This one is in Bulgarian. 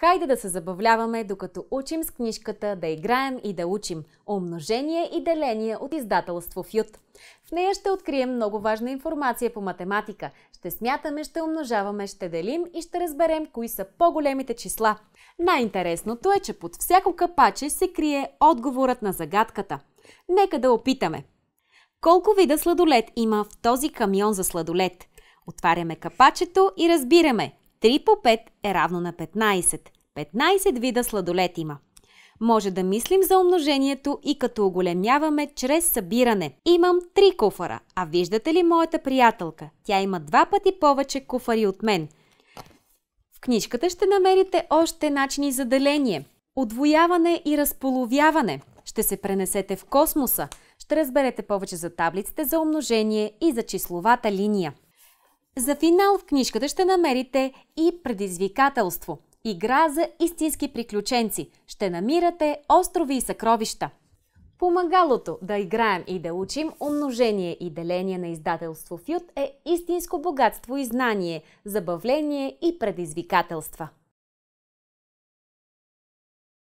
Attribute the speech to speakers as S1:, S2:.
S1: Хайде да се забавляваме, докато учим с книжката, да играем и да учим. Умножение и деление от издателство Фют. В нея ще открием много важна информация по математика. Ще смятаме, ще умножаваме, ще делим и ще разберем кои са по-големите числа. Най-интересното е, че под всяко капаче се крие отговорът на загадката. Нека да опитаме. Колко вида сладолет има в този камион за сладолет? Отваряме капачето и разбираме – 3 по 5 е равно на 15. 15 вида сладолет има. Може да мислим за умножението и като оголемяваме чрез събиране. Имам три куфара, а виждате ли моята приятелка? Тя има два пъти повече куфари от мен. В книжката ще намерите още начини за деление, отвояване и разполовяване. Ще се пренесете в космоса. Ще разберете повече за таблиците за умножение и за числовата линия. За финал в книжката ще намерите и предизвикателство. Игра за истински приключенци. Ще намирате острови и съкровища. Помагалото да играем и да учим умножение и деление на издателство Фют е истинско богатство и знание, забавление и предизвикателства.